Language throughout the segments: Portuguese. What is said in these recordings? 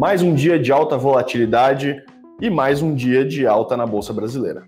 Mais um dia de alta volatilidade e mais um dia de alta na Bolsa Brasileira.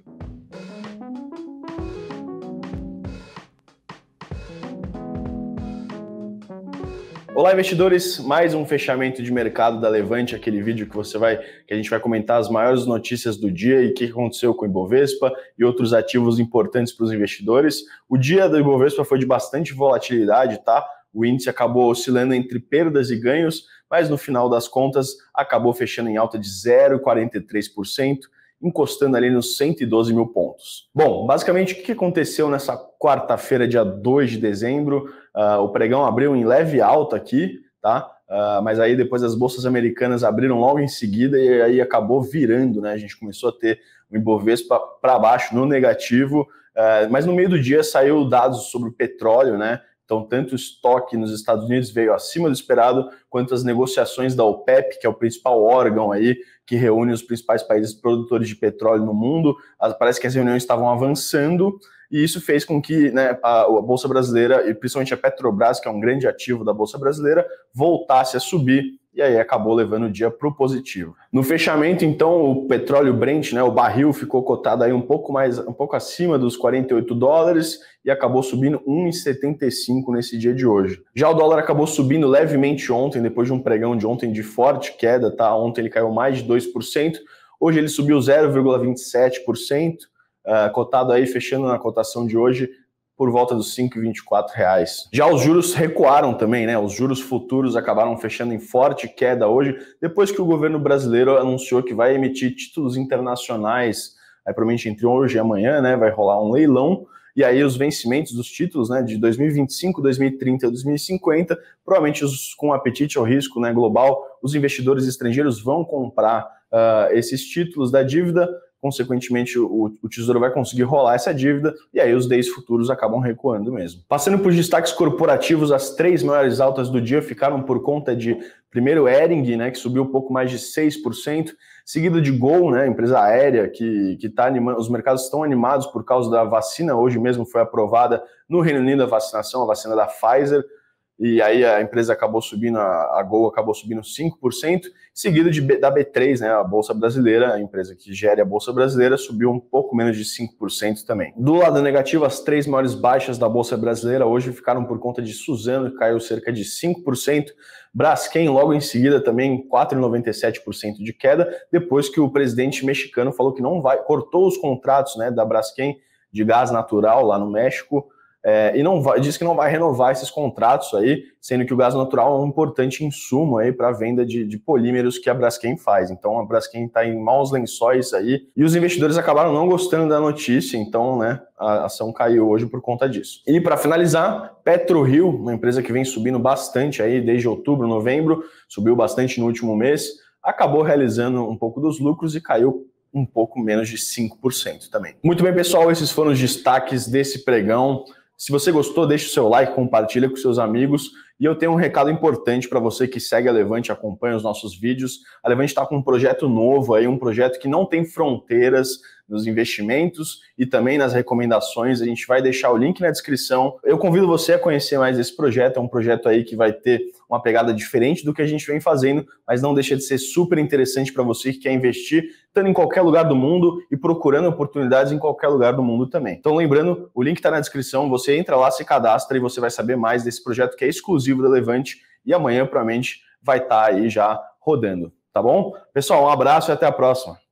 Olá investidores, mais um fechamento de mercado da Levante, aquele vídeo que você vai que a gente vai comentar as maiores notícias do dia e o que aconteceu com o Ibovespa e outros ativos importantes para os investidores. O dia do Ibovespa foi de bastante volatilidade, tá? O índice acabou oscilando entre perdas e ganhos, mas no final das contas acabou fechando em alta de 0,43%, encostando ali nos 112 mil pontos. Bom, basicamente o que aconteceu nessa quarta-feira, dia 2 de dezembro? Uh, o pregão abriu em leve alta aqui, tá? Uh, mas aí depois as bolsas americanas abriram logo em seguida e aí acabou virando, né? A gente começou a ter o Ibovespa para baixo no negativo, uh, mas no meio do dia saiu dados sobre o petróleo, né? Então, tanto o estoque nos Estados Unidos veio acima do esperado, quanto as negociações da OPEP, que é o principal órgão aí que reúne os principais países produtores de petróleo no mundo. Parece que as reuniões estavam avançando e isso fez com que né, a, Bolsa Brasileira, e principalmente a Petrobras, que é um grande ativo da Bolsa Brasileira, voltasse a subir e aí acabou levando o dia para o positivo. No fechamento, então, o petróleo Brent, né, o barril ficou cotado aí um pouco mais, um pouco acima dos 48 dólares e acabou subindo 1,75 nesse dia de hoje. Já o dólar acabou subindo levemente ontem, depois de um pregão de ontem de forte queda, tá? Ontem ele caiu mais de 2%, hoje ele subiu 0,27%, uh, ah, cotado aí, fechando na cotação de hoje, por volta dos R$ 5,24. Já os juros recuaram também, né? Os juros futuros acabaram fechando em forte queda hoje, depois que o governo brasileiro anunciou que vai emitir títulos internacionais, aí, é, provavelmente entre hoje e amanhã, né? Vai rolar um leilão. E aí os vencimentos dos títulos né, de 2025, 2030 e 2050, provavelmente os, com apetite ao risco né, global, os investidores estrangeiros vão comprar uh, esses títulos da dívida consequentemente o, o, tesouro vai conseguir rolar essa dívida e aí os days futuros acabam recuando mesmo. Passando por destaques corporativos, as três maiores altas do dia ficaram por conta de primeiro Ering, né, que subiu um pouco mais de 6%, seguido de Gol, né, empresa aérea que que tá animando, os mercados estão animados por causa da vacina, hoje mesmo foi aprovada no Reino Unido a vacinação, a vacina da Pfizer e aí a empresa acabou subindo, a, Gol acabou subindo 5%, seguido de, da B3, né, a Bolsa Brasileira, a empresa que gere a Bolsa Brasileira, subiu um pouco menos de 5% também. Do lado negativo, as três maiores baixas da Bolsa Brasileira hoje ficaram por conta de Suzano, que caiu cerca de 5%, Braskem logo em seguida também 4,97% de queda, depois que o presidente mexicano falou que não vai, cortou os contratos né, da Braskem de gás natural lá no México, é, e não vai, diz que não vai renovar esses contratos aí, sendo que o gás natural é um importante insumo aí para a venda de, de, polímeros que a Braskem faz. Então a Braskem está em maus lençóis aí e os investidores acabaram não gostando da notícia, então né, a ação caiu hoje por conta disso. E para finalizar, PetroRio, uma empresa que vem subindo bastante aí desde outubro, novembro, subiu bastante no último mês, acabou realizando um pouco dos lucros e caiu um pouco menos de 5% também. Muito bem, pessoal, esses foram os destaques desse pregão. Se você gostou, deixe o seu like, compartilha com seus amigos e eu tenho um recado importante para você que segue a Levante, acompanha os nossos vídeos. A Levante está com um projeto novo aí, um projeto que não tem fronteiras nos investimentos e também nas recomendações. A gente vai deixar o link na descrição. Eu convido você a conhecer mais esse projeto. É um projeto aí que vai ter uma pegada diferente do que a gente vem fazendo, mas não deixa de ser super interessante para você que quer investir, estando em qualquer lugar do mundo e procurando oportunidades em qualquer lugar do mundo também. Então, lembrando, o link está na descrição. Você entra lá, se cadastra e você vai saber mais desse projeto que é exclusivo exclusivo da Levante e amanhã, provavelmente, vai estar tá aí já rodando. Tá bom? Pessoal, um abraço e até a próxima.